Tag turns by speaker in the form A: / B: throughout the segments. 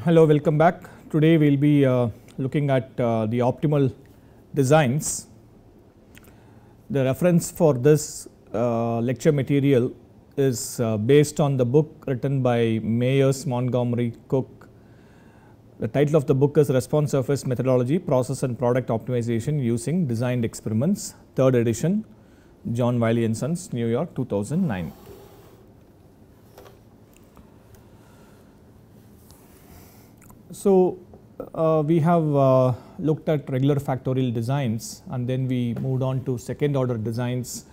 A: Hello, welcome back. Today we will be uh, looking at uh, the optimal designs. The reference for this uh, lecture material is uh, based on the book written by Mayers, Montgomery, Cook the title of the book is Response Surface Methodology, Process and Product Optimization Using Designed Experiments, 3rd edition, John Wiley & Sons, New York 2009. So, uh, we have uh, looked at regular factorial designs and then we moved on to second order designs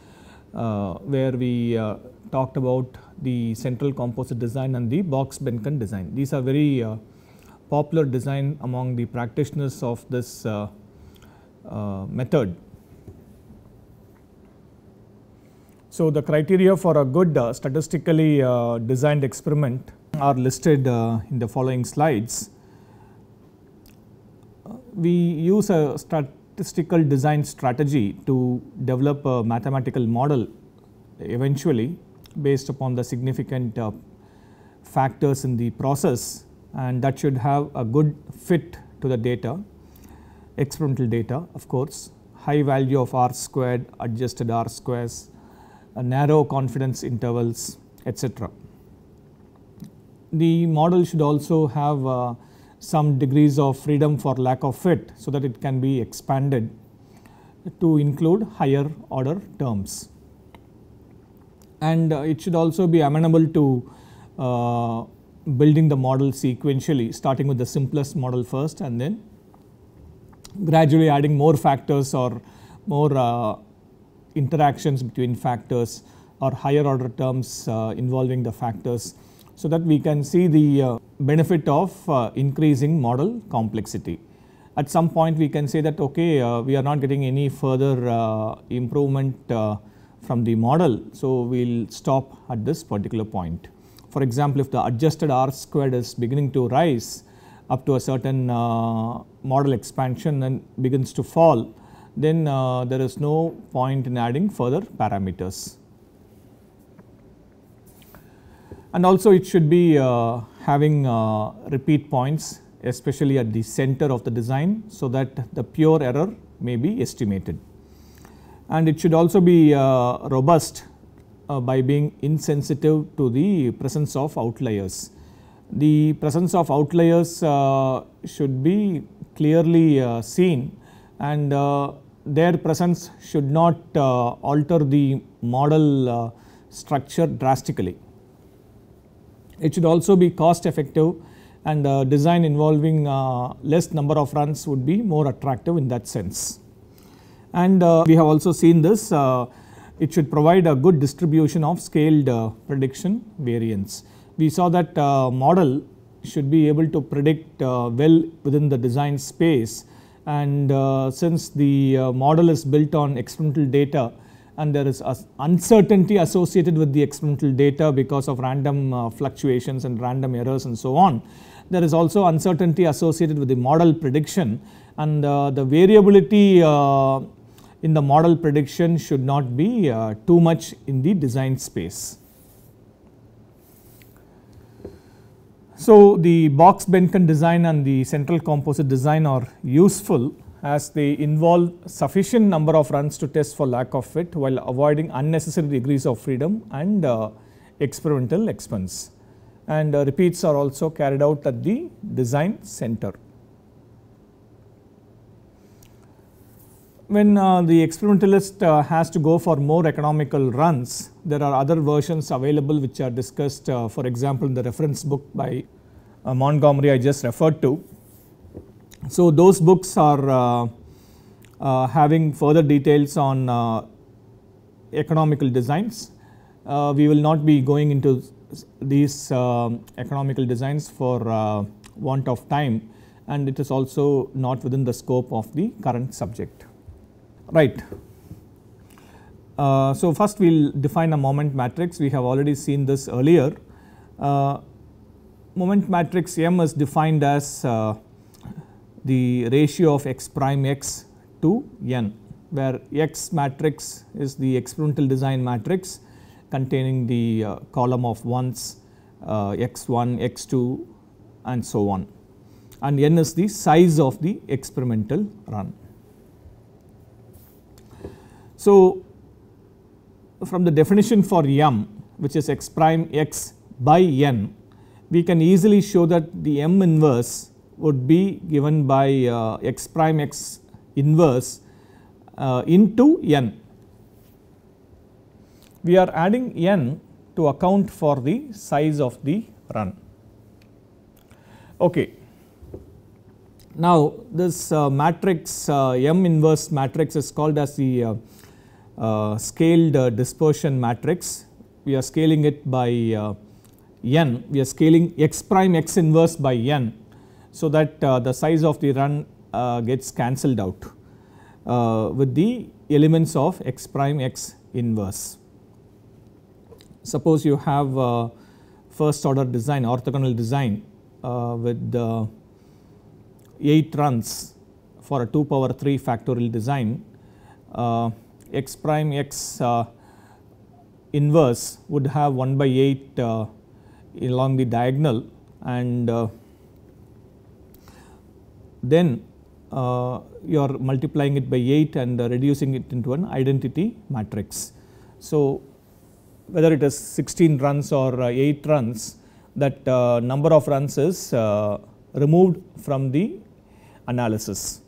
A: uh, where we uh, talked about the central composite design and the box benken design. These are very uh, popular design among the practitioners of this uh, uh, method. So, the criteria for a good uh, statistically uh, designed experiment are listed uh, in the following slides. Uh, we use a statistical design strategy to develop a mathematical model eventually based upon the significant factors in the process and that should have a good fit to the data, experimental data of course, high value of R squared, adjusted R squares, narrow confidence intervals etc. The model should also have uh, some degrees of freedom for lack of fit so that it can be expanded to include higher order terms. And uh, it should also be amenable to uh, building the model sequentially starting with the simplest model first and then gradually adding more factors or more uh, interactions between factors or higher order terms uh, involving the factors so that we can see the uh, benefit of uh, increasing model complexity. At some point we can say that okay uh, we are not getting any further uh, improvement from the model so we will stop at this particular point for example, if the adjusted R squared is beginning to rise up to a certain uh, model expansion and begins to fall, then uh, there is no point in adding further parameters. And also it should be uh, having repeat points especially at the center of the design so that the pure error may be estimated. And it should also be robust uh, by being insensitive to the presence of outliers. The presence of outliers uh, should be clearly uh, seen and their presence should not alter the model structure drastically. It should also be cost effective and uh, design involving uh, less number of runs would be more attractive in that sense. And uh, we have also seen this it should provide a good distribution of scaled uh, prediction variance. We saw that uh, model should be able to predict uh, well within the design space and uh, since the uh, model is built on experimental data and there is uncertainty associated with the experimental data because of random uh, fluctuations and random errors and so on. There is also uncertainty associated with the model prediction and the variability in the model prediction should not be uh, too much in the design space. So, the box Behnken design and the central composite design are useful as they involve sufficient number of runs to test for lack of fit while avoiding unnecessary degrees of freedom and uh, experimental expense and uh, repeats are also carried out at the design center. when uh, the experimentalist uh, has to go for more economical runs, there are other versions available which are discussed, uh, for example, in the reference book by uh, Montgomery I just referred to. So, those books are uh, uh, having further details on economical designs. we will not be going into these economical designs for want of time and it is also not within the scope of the current subject. Right. Uh, so, first we will define a moment matrix we have already seen this earlier. Uh, moment matrix M is defined as uh, the ratio of x prime x to n where x matrix is the experimental design matrix containing the uh, column of 1s x1, x2 and so on and n is the size of the experimental run. So, from the definition for m which is x prime x by n we can easily show that the m inverse would be given by uh, x prime x inverse uh, into n. We are adding n to account for the size of the run. Okay. Now, this uh, matrix uh, m inverse matrix is called as the uh, uh, scaled uh, dispersion matrix. We are scaling it by uh, n, we are scaling x prime x inverse by n so that the size of the run gets cancelled out with the elements of x prime x inverse. Suppose you have first order design orthogonal design with 8 runs for a 2 power 3 factorial design x prime x uh, inverse would have 1 by 8 uh, along the diagonal and uh, then you are multiplying it by 8 and reducing it into an identity matrix. So, whether it is 16 runs or 8 runs that number of runs is removed from the analysis.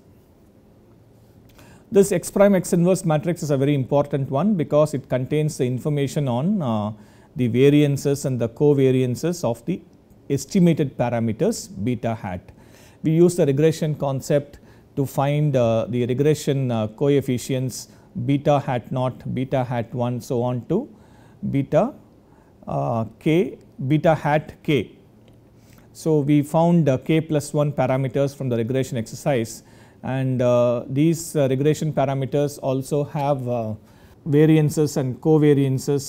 A: This X prime X inverse matrix is a very important one because it contains the information on uh, the variances and the covariances of the estimated parameters beta hat. We use the regression concept to find uh, the regression uh, coefficients beta hat naught, beta hat 1 so on to beta uh, k, beta hat k. So, we found uh, k plus 1 parameters from the regression exercise and uh, these uh, regression parameters also have uh, variances and covariances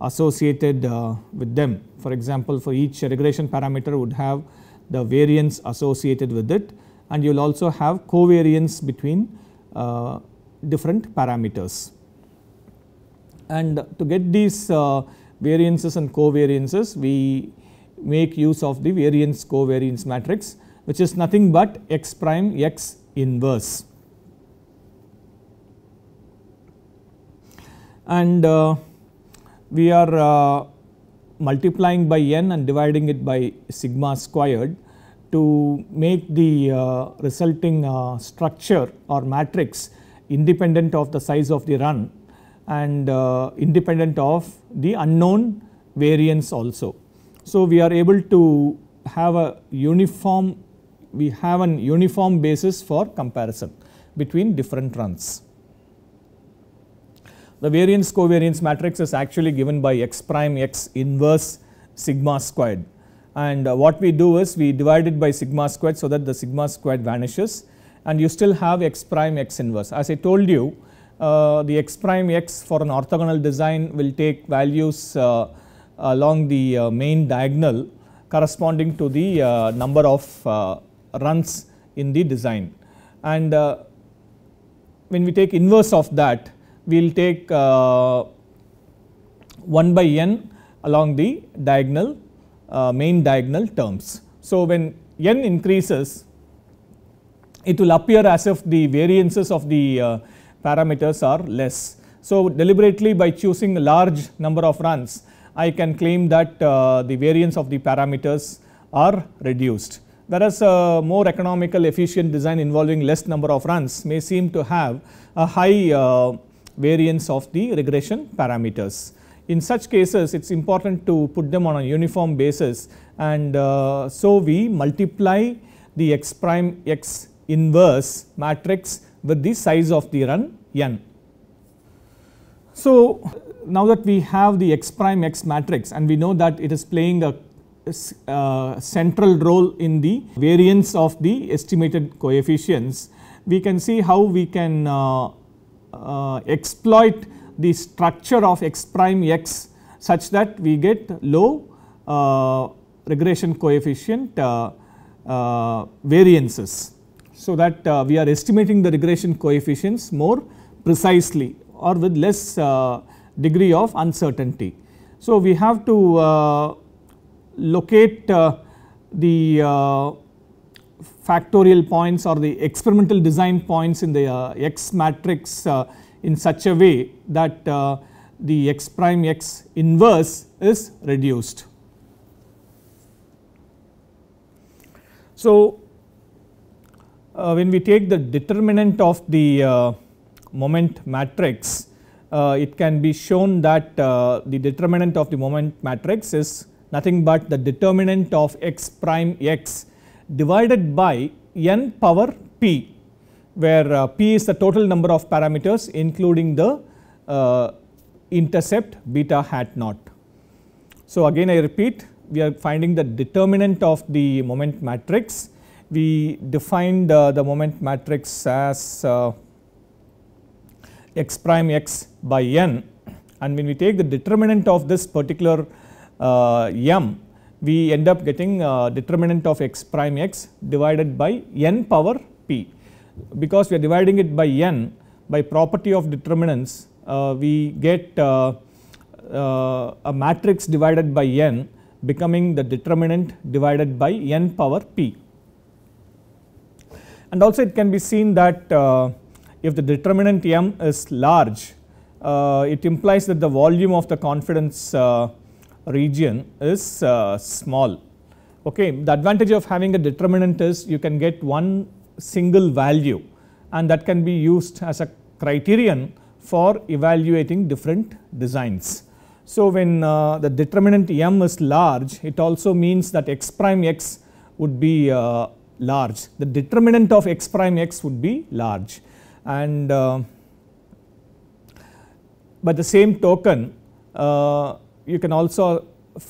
A: associated with them. For example, for each regression parameter would have the variance associated with it and you will also have covariance between uh, different parameters. And to get these uh, variances and covariances we make use of the variance covariance matrix which is nothing but x prime x inverse. And uh, we are uh, multiplying by n and dividing it by sigma squared to make the uh, resulting uh, structure or matrix independent of the size of the run and uh, independent of the unknown variance also. So, we are able to have a uniform we have an uniform basis for comparison between different runs. The variance covariance matrix is actually given by x prime x inverse sigma squared and uh, what we do is we divide it by sigma squared so that the sigma squared vanishes and you still have x prime x inverse. As I told you uh, the x prime x for an orthogonal design will take values uh, along the uh, main diagonal corresponding to the uh, number of uh, runs in the design. And uh, when we take inverse of that, we will take uh, 1 by n along the diagonal uh, main diagonal terms. So, when n increases, it will appear as if the variances of the uh, parameters are less. So, deliberately by choosing a large number of runs, I can claim that uh, the variance of the parameters are reduced whereas a more economical efficient design involving less number of runs may seem to have a high uh, variance of the regression parameters. In such cases it is important to put them on a uniform basis and uh, so we multiply the x prime x inverse matrix with the size of the run n. So, now that we have the x prime x matrix and we know that it is playing a uh, central role in the variance of the estimated coefficients, we can see how we can uh, uh, exploit the structure of x prime x such that we get low uh, regression coefficient uh, uh, variances. So, that we are estimating the regression coefficients more precisely or with less degree of uncertainty. So, we have to locate uh, the uh, factorial points or the experimental design points in the uh, X matrix in such a way that the X prime X inverse is reduced. So, uh, when we take the determinant of the uh, moment matrix, uh, it can be shown that the determinant of the moment matrix is nothing but the determinant of x prime x divided by n power p where uh, p is the total number of parameters including the uh, intercept beta hat naught. So, again I repeat we are finding the determinant of the moment matrix. We defined uh, the moment matrix as uh, x prime x by n and when we take the determinant of this particular uh, m, we end up getting uh, determinant of x prime x divided by n power p. Because we are dividing it by n, by property of determinants, uh, we get a matrix divided by n becoming the determinant divided by n power p. And also it can be seen that uh, if the determinant m is large, uh, it implies that the volume of the confidence uh, region is uh, small. Okay, the advantage of having a determinant is you can get one single value and that can be used as a criterion for evaluating different designs. So, when uh, the determinant m is large it also means that x prime x would be uh, large the determinant of x prime x would be large and uh, by the same token uh, you can also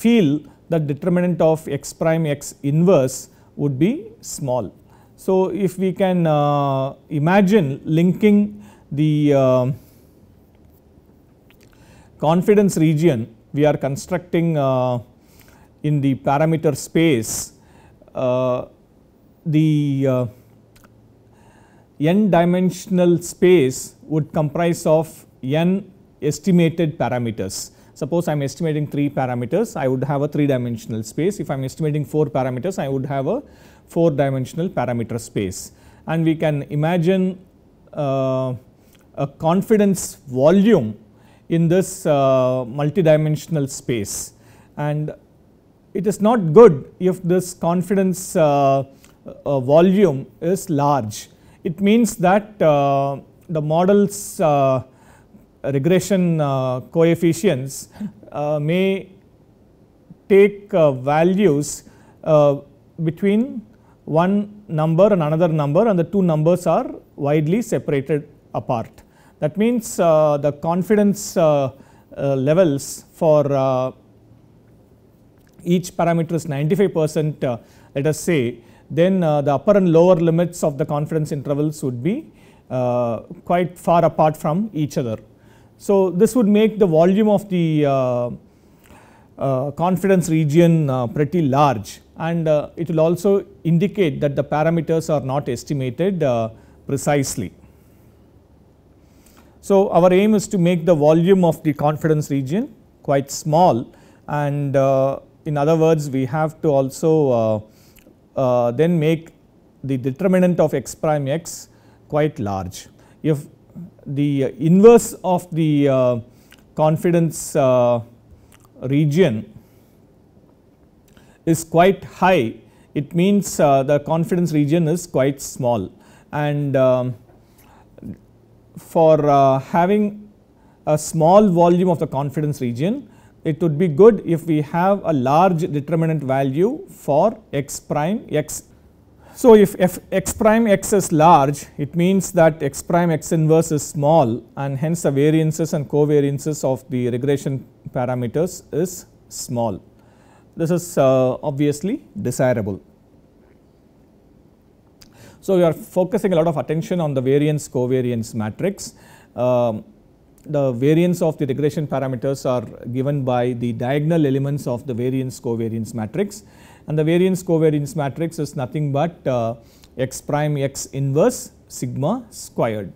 A: feel that determinant of x prime x inverse would be small. So, if we can uh, imagine linking the uh, confidence region we are constructing uh, in the parameter space uh, the uh, n dimensional space would comprise of n estimated parameters Suppose I am estimating 3 parameters, I would have a 3 dimensional space. If I am estimating 4 parameters, I would have a 4 dimensional parameter space. And we can imagine uh, a confidence volume in this uh, multidimensional space. And it is not good if this confidence uh, uh volume is large. It means that uh, the model's uh, regression uh, coefficients uh, may take uh, values between one number and another number and the two numbers are widely separated apart. That means the confidence levels for each parameter is 95 percent let us say then the upper and lower limits of the confidence intervals would be quite far apart from each other. So this would make the volume of the uh, uh, confidence region uh, pretty large and uh, it will also indicate that the parameters are not estimated uh, precisely. So our aim is to make the volume of the confidence region quite small and uh, in other words we have to also then make the determinant of x prime x quite large. If the uh, inverse of the uh, confidence uh, region is quite high it means the confidence region is quite small and um, for having a small volume of the confidence region it would be good if we have a large determinant value for x prime x so, if f x prime x is large, it means that x prime x inverse is small and hence the variances and covariances of the regression parameters is small. This is uh, obviously desirable. So, we are focusing a lot of attention on the variance covariance matrix. Uh, the variance of the regression parameters are given by the diagonal elements of the variance covariance matrix and the variance covariance matrix is nothing but uh, x prime x inverse sigma squared.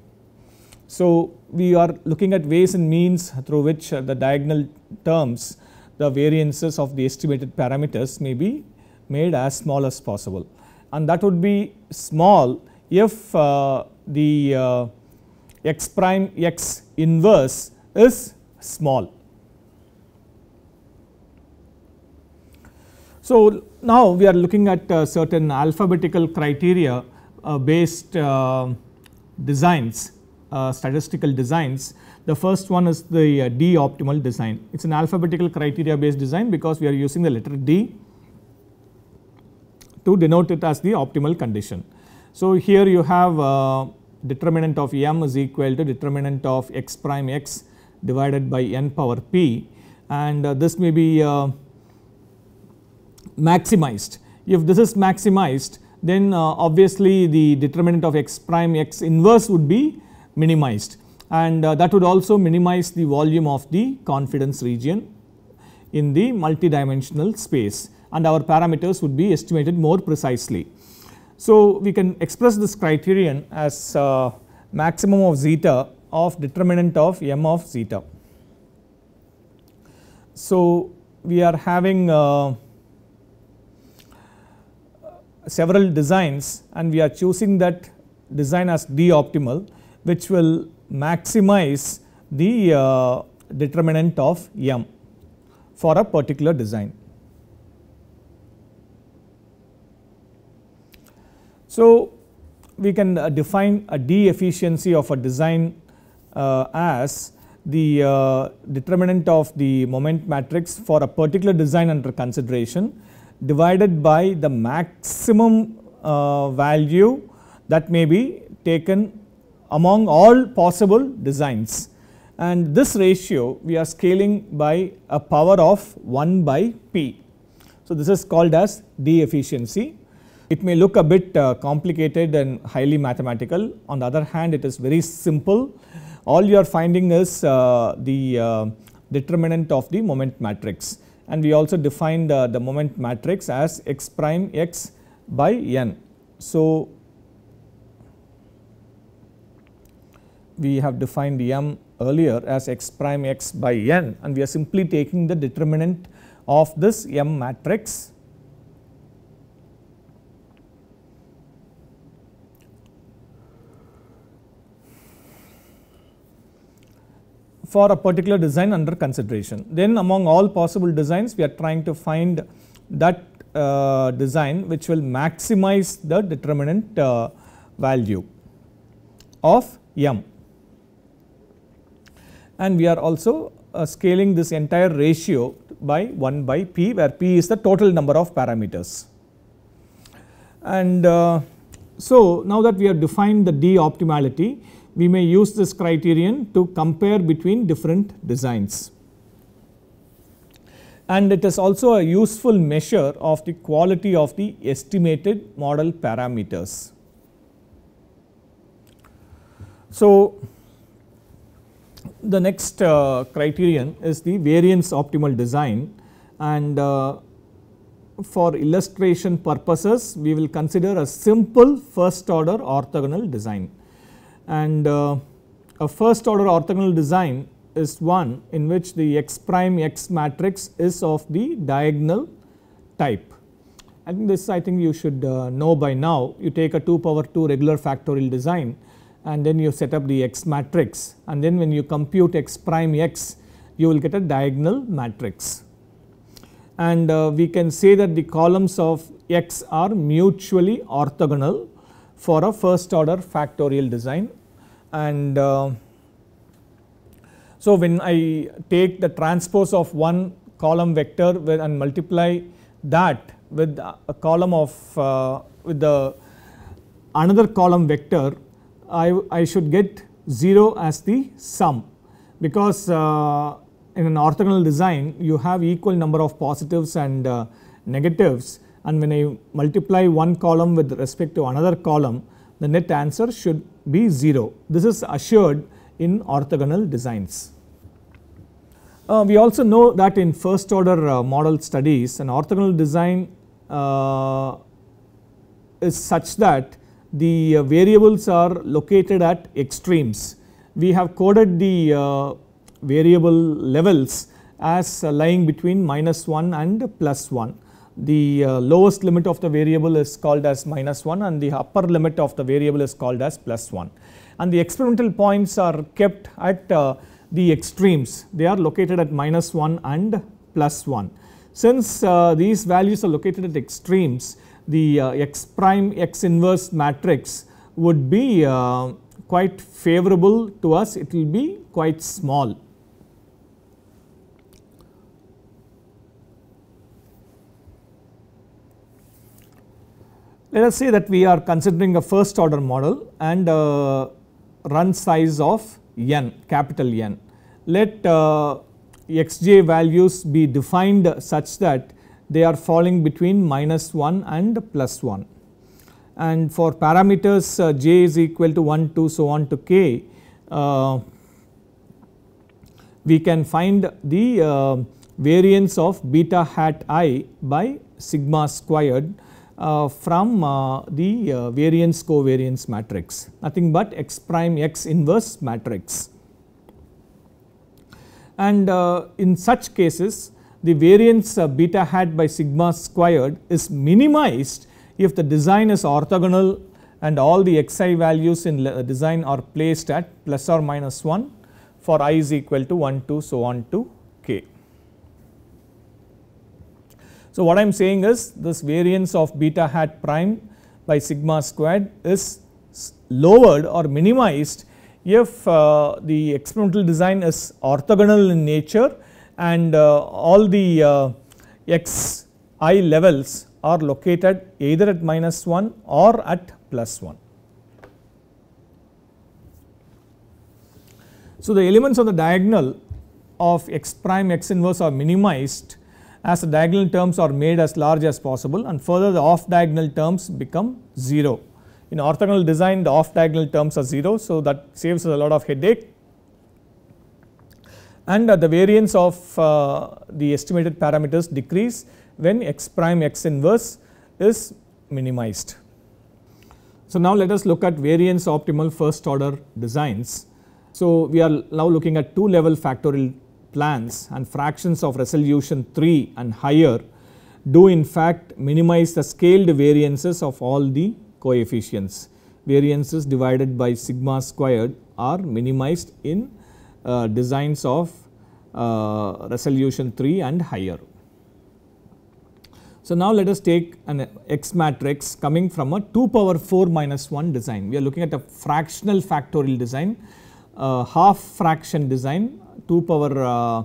A: So, we are looking at ways and means through which uh, the diagonal terms the variances of the estimated parameters may be made as small as possible and that would be small if uh, the uh, x prime x inverse is small So now we are looking at uh, certain alphabetical criteria uh, based uh, designs, uh, statistical designs. The first one is the uh, D optimal design. It is an alphabetical criteria based design because we are using the letter D to denote it as the optimal condition. So here you have determinant of m is equal to determinant of x prime x divided by n power p and uh, this may be uh, maximized. If this is maximized then uh, obviously the determinant of x prime x inverse would be minimized and uh, that would also minimize the volume of the confidence region in the multidimensional space and our parameters would be estimated more precisely. So, we can express this criterion as uh, maximum of zeta of determinant of m of zeta. So, we are having uh, several designs and we are choosing that design as the optimal which will maximize the uh, determinant of m for a particular design. So, we can uh, define a d efficiency of a design uh, as the uh, determinant of the moment matrix for a particular design under consideration divided by the maximum uh, value that may be taken among all possible designs and this ratio we are scaling by a power of 1 by p. So, this is called as D efficiency. It may look a bit uh, complicated and highly mathematical on the other hand it is very simple all you are finding is uh, the uh, determinant of the moment matrix and we also defined uh, the moment matrix as x prime x by n. So, we have defined m earlier as x prime x by n and we are simply taking the determinant of this m matrix for a particular design under consideration. Then among all possible designs we are trying to find that uh, design which will maximize the determinant uh, value of m and we are also uh, scaling this entire ratio by 1 by p where p is the total number of parameters. And uh, so now that we have defined the d optimality we may use this criterion to compare between different designs. And it is also a useful measure of the quality of the estimated model parameters. So, the next uh, criterion is the variance optimal design and uh, for illustration purposes we will consider a simple first order orthogonal design and uh, a first order orthogonal design is one in which the x prime x matrix is of the diagonal type. I think this I think you should uh, know by now you take a 2 power 2 regular factorial design and then you set up the x matrix and then when you compute x prime x you will get a diagonal matrix. And uh, we can say that the columns of x are mutually orthogonal for a first order factorial design and uh, so when I take the transpose of one column vector and multiply that with a column of uh, with the another column vector I, I should get 0 as the sum because uh, in an orthogonal design you have equal number of positives and uh, negatives and when I multiply one column with respect to another column the net answer should be 0. This is assured in orthogonal designs. Uh, we also know that in first order uh, model studies an orthogonal design uh, is such that the uh, variables are located at extremes. We have coded the uh, variable levels as lying between minus 1 and plus 1 the uh, lowest limit of the variable is called as minus 1 and the upper limit of the variable is called as plus 1. And the experimental points are kept at uh, the extremes. They are located at minus 1 and plus 1. Since uh, these values are located at extremes, the uh, x prime x inverse matrix would be uh, quite favorable to us. It will be quite small. Let us say that we are considering a first order model and a uh, run size of n capital N. Let uh, xj values be defined such that they are falling between minus 1 and plus 1. And for parameters uh, j is equal to 1, 2 so on to k, uh, we can find the uh, variance of beta hat i by sigma squared uh, from uh, the uh, variance covariance matrix nothing but x prime x inverse matrix. And in such cases the variance beta hat by sigma squared is minimized if the design is orthogonal and all the xi values in design are placed at plus or minus 1 for i is equal to 1 to so on to k. So, what I am saying is this variance of beta hat prime by sigma squared is lowered or minimized if uh, the experimental design is orthogonal in nature and uh, all the uh, x i levels are located either at minus 1 or at plus 1. So, the elements of the diagonal of x prime x inverse are minimized as the diagonal terms are made as large as possible and further the off diagonal terms become 0. In orthogonal design the off diagonal terms are 0. So, that saves us a lot of headache and uh, the variance of uh, the estimated parameters decrease when x prime x inverse is minimized. So, now let us look at variance optimal first order designs. So, we are now looking at 2 level factorial plans and fractions of resolution 3 and higher do in fact minimize the scaled variances of all the coefficients. Variances divided by sigma squared are minimized in uh, designs of uh, resolution 3 and higher. So, now let us take an X matrix coming from a 2 power 4 minus 1 design. We are looking at a fractional factorial design, uh, half fraction design 2 power uh,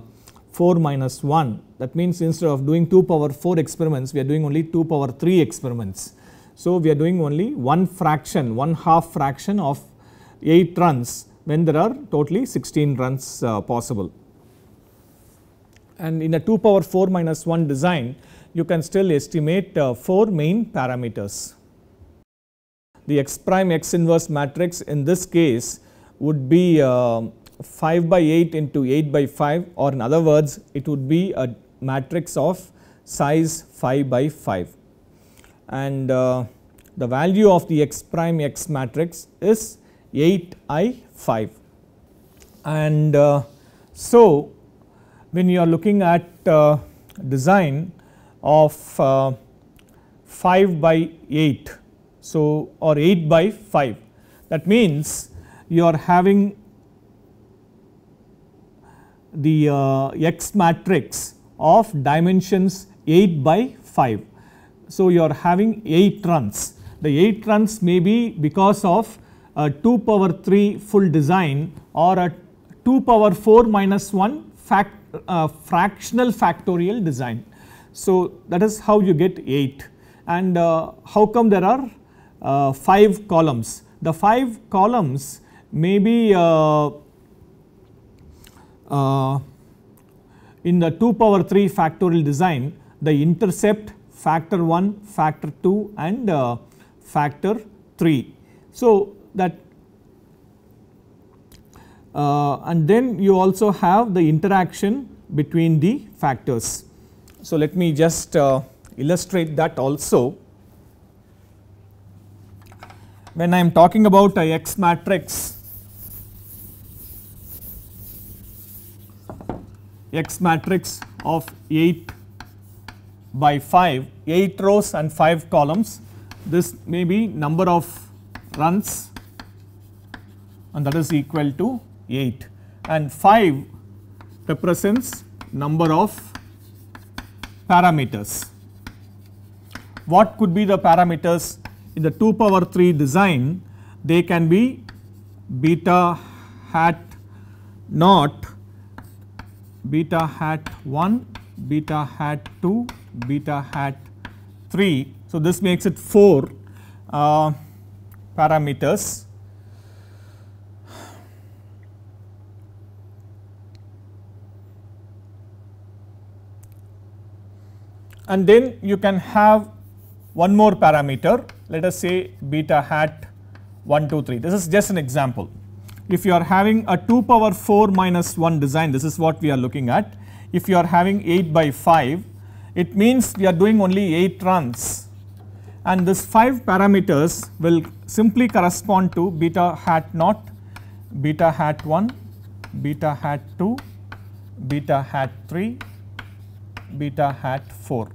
A: 4 minus 1 that means instead of doing 2 power 4 experiments we are doing only 2 power 3 experiments. So, we are doing only one fraction one half fraction of 8 runs when there are totally 16 runs uh, possible. And in a 2 power 4 minus 1 design you can still estimate uh, 4 main parameters. The x prime x inverse matrix in this case would be uh, 5 by 8 into 8 by 5 or in other words it would be a matrix of size 5 by 5 and uh, the value of the x prime x matrix is 8 i 5 and uh, so when you are looking at uh, design of uh, 5 by 8 so or 8 by 5 that means you are having the uh, X matrix of dimensions 8 by 5. So, you are having 8 runs. The 8 runs may be because of a 2 power 3 full design or a 2 power 4 minus 1 fact, uh, fractional factorial design. So, that is how you get 8 and uh, how come there are uh, 5 columns. The 5 columns may be uh, uh, in the 2 power 3 factorial design the intercept factor 1, factor 2 and uh, factor 3. So, that uh, and then you also have the interaction between the factors. So, let me just illustrate that also. When I am talking about a X matrix, X matrix of 8 by 5, 8 rows and 5 columns. This may be number of runs and that is equal to 8 and 5 represents number of parameters. What could be the parameters in the 2 power 3 design? They can be beta hat naught beta hat 1, beta hat 2, beta hat 3. So, this makes it 4 uh, parameters. And then you can have one more parameter let us say beta hat 1 2 3 this is just an example if you are having a 2 power 4 minus 1 design this is what we are looking at. If you are having 8 by 5 it means we are doing only 8 runs and this 5 parameters will simply correspond to beta hat naught, beta hat 1, beta hat 2, beta hat 3, beta hat 4.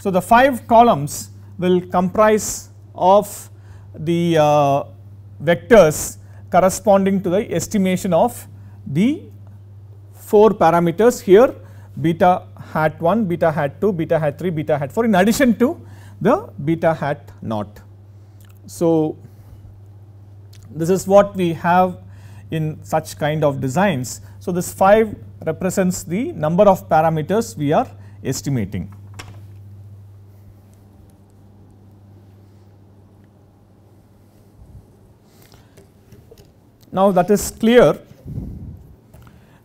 A: So, the 5 columns will comprise of the uh, vectors corresponding to the estimation of the 4 parameters here beta hat 1, beta hat 2, beta hat 3, beta hat 4 in addition to the beta hat naught. So, this is what we have in such kind of designs. So, this 5 represents the number of parameters we are estimating. Now that is clear,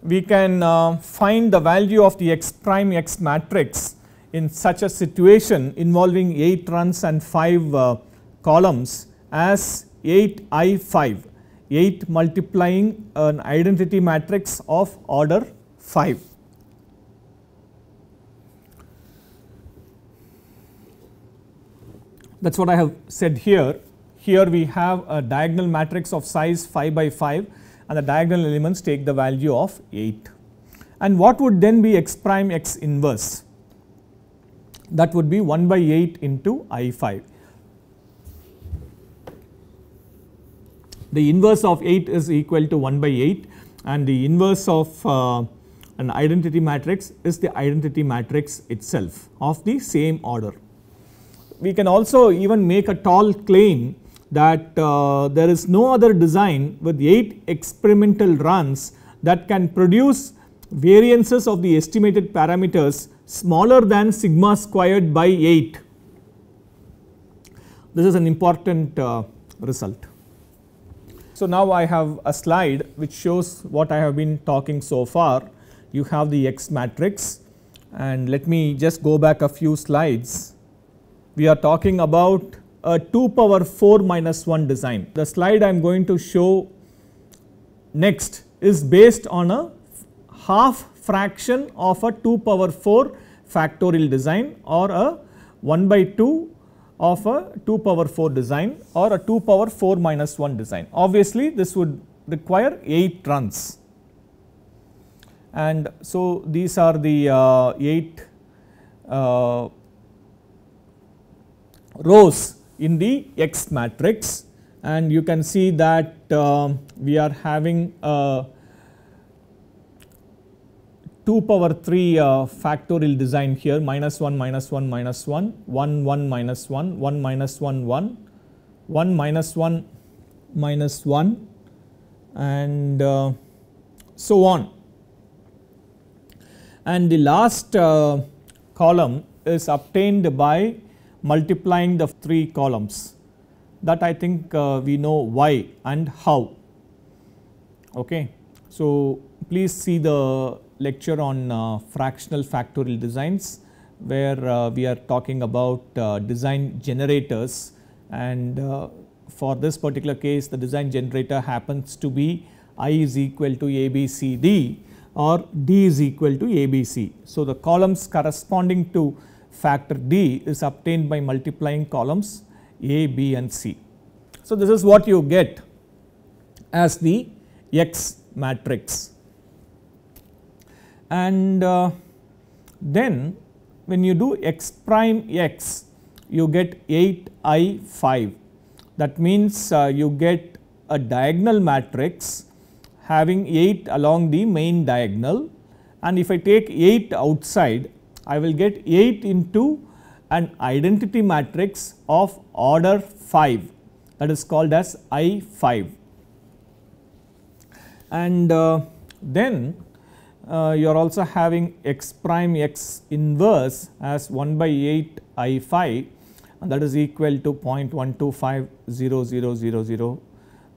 A: we can uh, find the value of the x prime x matrix in such a situation involving 8 runs and 5 uh, columns as 8 I 5, 8 multiplying an identity matrix of order 5. That is what I have said here here we have a diagonal matrix of size 5 by 5 and the diagonal elements take the value of 8. And what would then be x prime x inverse? That would be 1 by 8 into I5. The inverse of 8 is equal to 1 by 8 and the inverse of uh, an identity matrix is the identity matrix itself of the same order. We can also even make a tall claim that uh, there is no other design with 8 experimental runs that can produce variances of the estimated parameters smaller than sigma squared by 8. This is an important uh, result. So now I have a slide which shows what I have been talking so far. You have the X matrix and let me just go back a few slides. We are talking about a 2 power 4 minus 1 design. The slide I am going to show next is based on a half fraction of a 2 power 4 factorial design or a 1 by 2 of a 2 power 4 design or a 2 power 4 minus 1 design. Obviously, this would require 8 runs and so these are the uh, 8 uh, rows in the X matrix and you can see that uh, we are having a 2 power 3 uh, factorial design here minus 1 minus 1 minus 1 1 1 minus 1 1 minus 1 1 1 minus 1 minus 1 and uh, so on. And the last uh, column is obtained by multiplying the three columns that I think uh, we know why and how. Okay. So, please see the lecture on uh, fractional factorial designs where uh, we are talking about uh, design generators and uh, for this particular case the design generator happens to be i is equal to ABCD or D is equal to ABC. So, the columns corresponding to factor D is obtained by multiplying columns A, B and C. So, this is what you get as the X matrix. And uh, then when you do X prime X you get 8 I 5 that means uh, you get a diagonal matrix having 8 along the main diagonal and if I take 8 outside I will get 8 into an identity matrix of order 5 that is called as I 5. And uh, then uh, you are also having x prime x inverse as 1 by 8 I 5 and that is equal to 0.1250000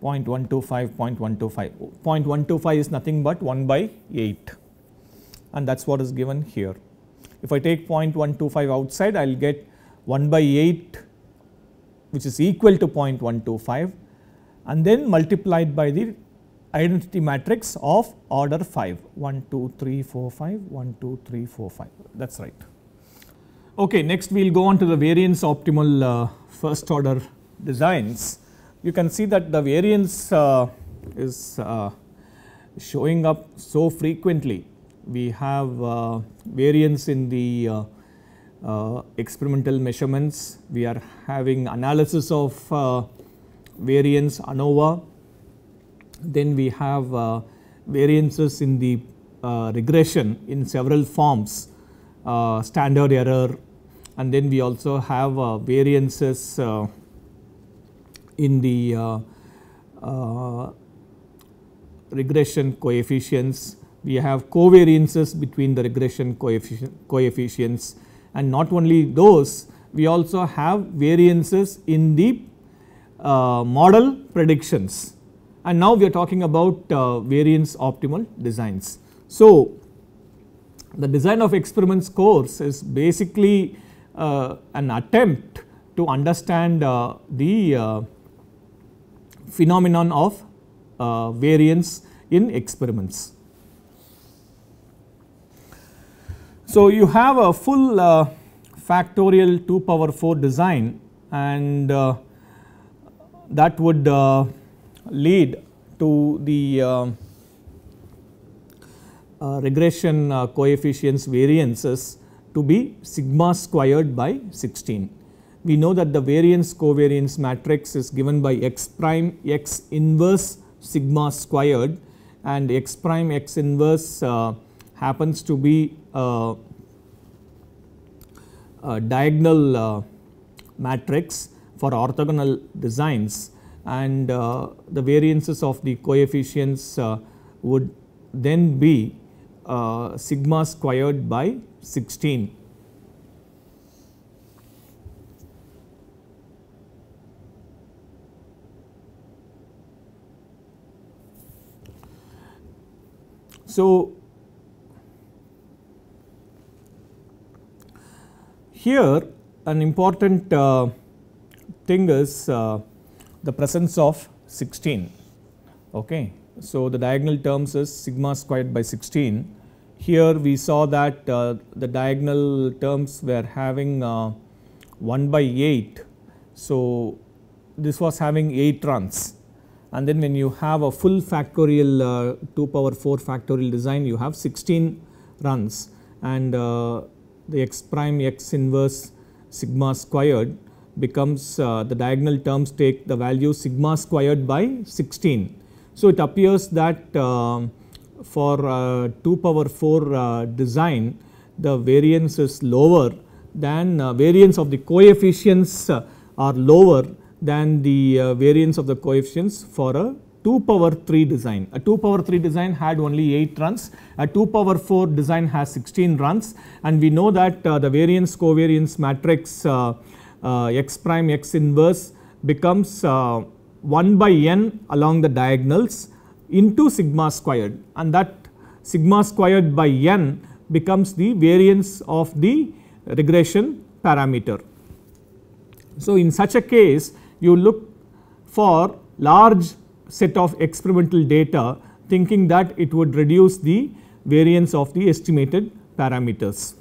A: 0.125, 0.125, 0.125 is nothing but 1 by 8 and that is what is given here. If I take 0.125 outside, I will get 1 by 8 which is equal to 0.125 and then multiplied by the identity matrix of order 5 1 2 3 4 5 1 2 3 4 5 that is right. Okay, next we will go on to the variance optimal uh, first order designs. You can see that the variance uh, is uh, showing up so frequently we have uh, variance in the uh, uh, experimental measurements, we are having analysis of uh, variance ANOVA, then we have uh, variances in the regression in several forms, standard error and then we also have variances in the regression coefficients we have covariances between the regression coefficient, coefficients and not only those we also have variances in the uh, model predictions and now we are talking about uh, variance optimal designs. So, the design of experiments course is basically uh, an attempt to understand uh, the uh, phenomenon of uh, variance in experiments. So, you have a full uh, factorial 2 power 4 design and uh, that would uh, lead to the uh, uh, regression uh, coefficients variances to be sigma squared by 16. We know that the variance covariance matrix is given by x prime x inverse sigma squared and x prime x inverse happens to be a, uh, a uh, diagonal uh, matrix for orthogonal designs and uh, the variances of the coefficients uh, would then be uh, sigma squared by 16. So, Here an important uh, thing is uh, the presence of 16. Okay. So, the diagonal terms is sigma squared by 16. Here we saw that uh, the diagonal terms were having uh, 1 by 8. So, this was having 8 runs and then when you have a full factorial uh, 2 power 4 factorial design you have 16 runs and uh, the x prime x inverse sigma squared becomes uh, the diagonal terms take the value sigma squared by 16. So, it appears that uh, for uh, 2 power 4 uh, design the variance is lower than uh, variance of the coefficients uh, are lower than the variance of the coefficients for a 2 power 3 design. A 2 power 3 design had only 8 runs. A 2 power 4 design has 16 runs and we know that uh, the variance covariance matrix uh, uh, x prime x inverse becomes uh, 1 by n along the diagonals into sigma squared and that sigma squared by n becomes the variance of the regression parameter. So, in such a case you look for large set of experimental data thinking that it would reduce the variance of the estimated parameters.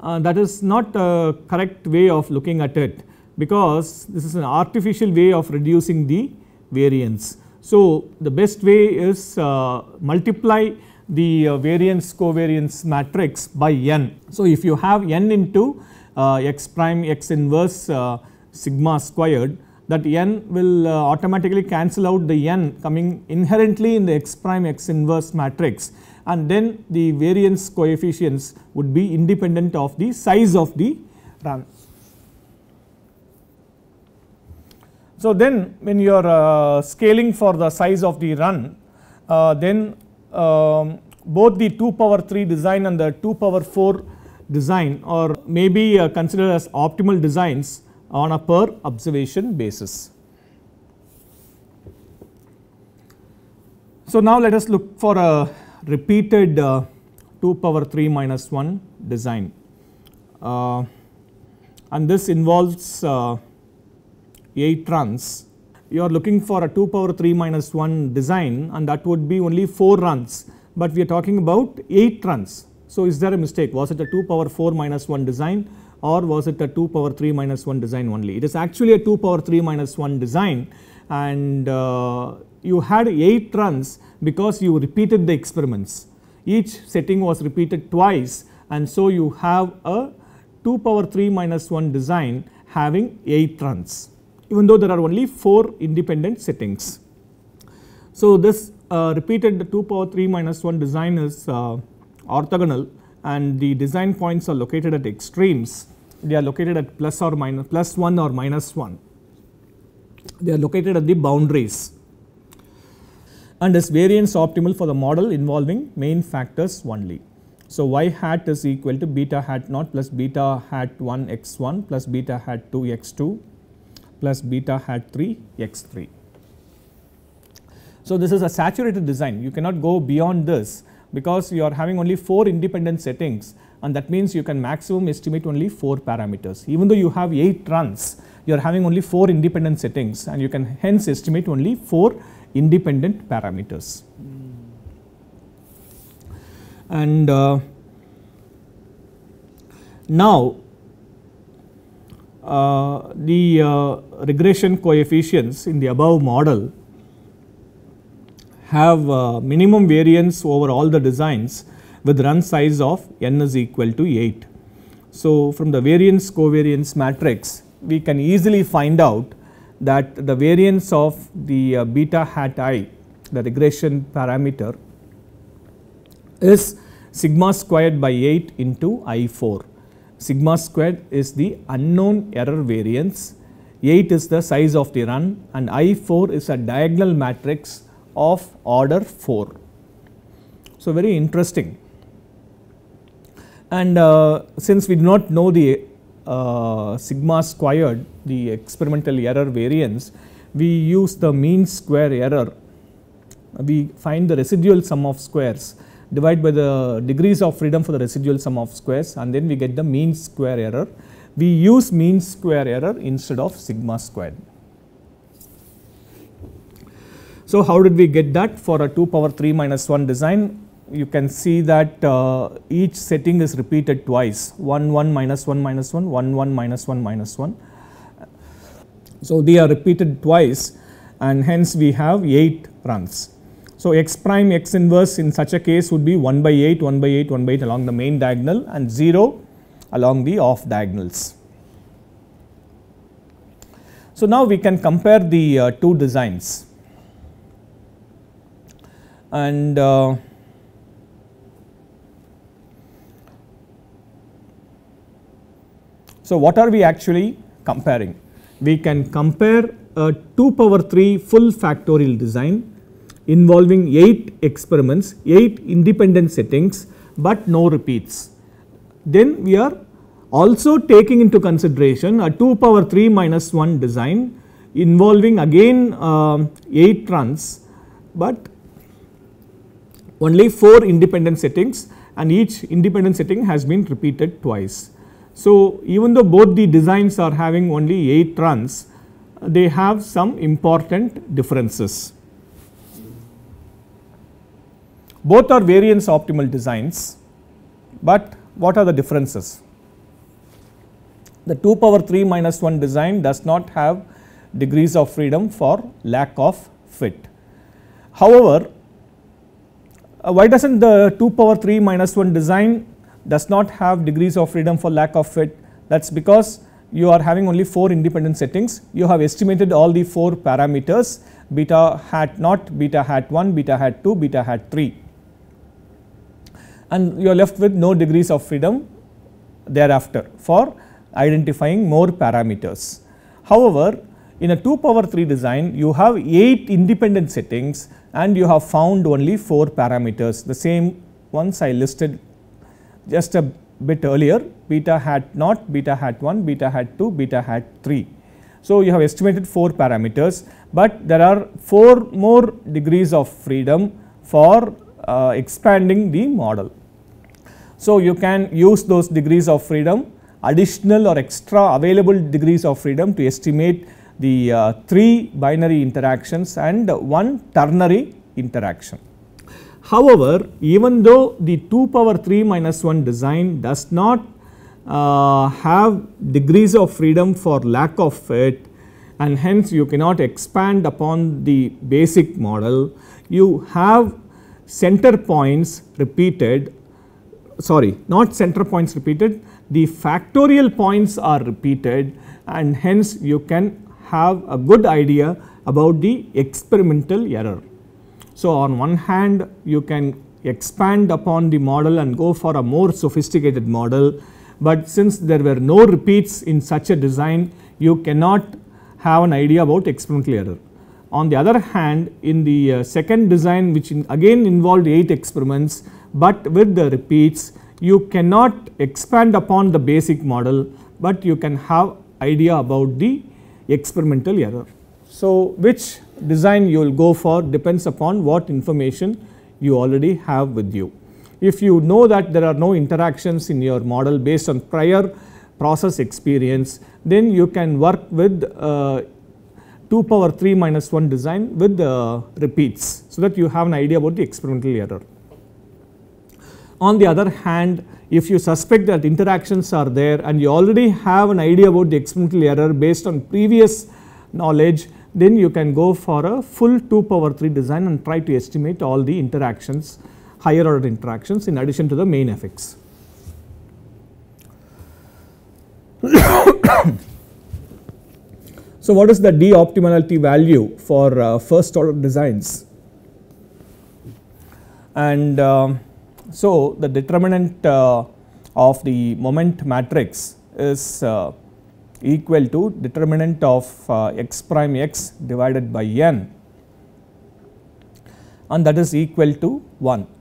A: Uh, that is not a correct way of looking at it because this is an artificial way of reducing the variance. So, the best way is uh, multiply the uh, variance covariance matrix by n. So, if you have n into uh, x prime x inverse uh, sigma squared that n will uh, automatically cancel out the n coming inherently in the x prime x inverse matrix and then the variance coefficients would be independent of the size of the run. So, then when you are uh, scaling for the size of the run, uh, then um, both the 2 power 3 design and the 2 power 4 design or maybe uh, considered as optimal designs on a per observation basis. So, now let us look for a repeated uh, 2 power 3 minus 1 design uh, and this involves uh, 8 runs. You are looking for a 2 power 3 minus 1 design and that would be only 4 runs but we are talking about 8 runs. So, is there a mistake was it a 2 power 4 minus 1 design or was it a 2 power 3 minus 1 design only? It is actually a 2 power 3 minus 1 design and uh, you had 8 runs because you repeated the experiments. Each setting was repeated twice and so you have a 2 power 3 minus 1 design having 8 runs even though there are only 4 independent settings. So, this uh, repeated 2 power 3 minus 1 design is uh, orthogonal and the design points are located at extremes. They are located at plus or minus plus 1 or minus 1. They are located at the boundaries and is variance optimal for the model involving main factors only. So, y hat is equal to beta hat naught plus beta hat 1 x 1 plus beta hat 2 x 2 plus beta hat 3 x 3. So, this is a saturated design you cannot go beyond this because you are having only 4 independent settings and that means you can maximum estimate only 4 parameters. Even though you have 8 runs, you are having only 4 independent settings and you can hence estimate only 4 independent parameters. And uh, now uh, the uh, regression coefficients in the above model have minimum variance over all the designs with run size of n is equal to 8. So, from the variance covariance matrix we can easily find out that the variance of the uh, beta hat i the regression parameter is sigma squared by 8 into i 4. Sigma squared is the unknown error variance, 8 is the size of the run and i 4 is a diagonal matrix of order 4. So, very interesting and uh, since we do not know the uh, sigma squared the experimental error variance we use the mean square error we find the residual sum of squares divide by the degrees of freedom for the residual sum of squares and then we get the mean square error we use mean square error instead of sigma squared so how did we get that for a 2 power 3 minus 1 design? You can see that uh, each setting is repeated twice 1 1 minus 1 minus 1 1 1 minus 1 minus 1. So they are repeated twice and hence we have 8 runs. So x prime x inverse in such a case would be 1 by 8 1 by 8 1 by 8 along the main diagonal and 0 along the off diagonals. So now we can compare the uh, two designs and uh, so what are we actually comparing? We can compare a 2 power 3 full factorial design involving 8 experiments, 8 independent settings but no repeats. Then we are also taking into consideration a 2 power 3 minus 1 design involving again uh, 8 runs but only 4 independent settings and each independent setting has been repeated twice. So, even though both the designs are having only 8 runs, they have some important differences. Both are variance optimal designs, but what are the differences? The 2 power 3 minus 1 design does not have degrees of freedom for lack of fit. However, uh, why doesn't the 2 power 3 minus 1 design does not have degrees of freedom for lack of fit? That is because you are having only 4 independent settings. You have estimated all the 4 parameters beta hat not beta hat 1, beta hat 2, beta hat 3 and you are left with no degrees of freedom thereafter for identifying more parameters. However, in a 2 power 3 design you have 8 independent settings and you have found only 4 parameters the same ones I listed just a bit earlier beta hat not. beta hat 1, beta hat 2, beta hat 3. So, you have estimated 4 parameters, but there are 4 more degrees of freedom for uh, expanding the model. So, you can use those degrees of freedom additional or extra available degrees of freedom to estimate the uh, three binary interactions and one ternary interaction. However, even though the 2 power 3 minus 1 design does not uh, have degrees of freedom for lack of it and hence you cannot expand upon the basic model, you have center points repeated sorry not center points repeated the factorial points are repeated and hence you can have a good idea about the experimental error. So, on one hand you can expand upon the model and go for a more sophisticated model, but since there were no repeats in such a design you cannot have an idea about experimental error. On the other hand in the uh, second design which in again involved 8 experiments, but with the repeats you cannot expand upon the basic model, but you can have idea about the experimental error. So, which design you will go for depends upon what information you already have with you. If you know that there are no interactions in your model based on prior process experience, then you can work with uh, 2 power 3 minus 1 design with the repeats so that you have an idea about the experimental error. On the other hand, if you suspect that interactions are there and you already have an idea about the experimental error based on previous knowledge, then you can go for a full 2 power 3 design and try to estimate all the interactions, higher order interactions in addition to the main effects. so, what is the d optimality value for uh, first order designs? And uh, so, the determinant uh, of the moment matrix is uh, equal to determinant of uh, x prime x divided by n and that is equal to 1.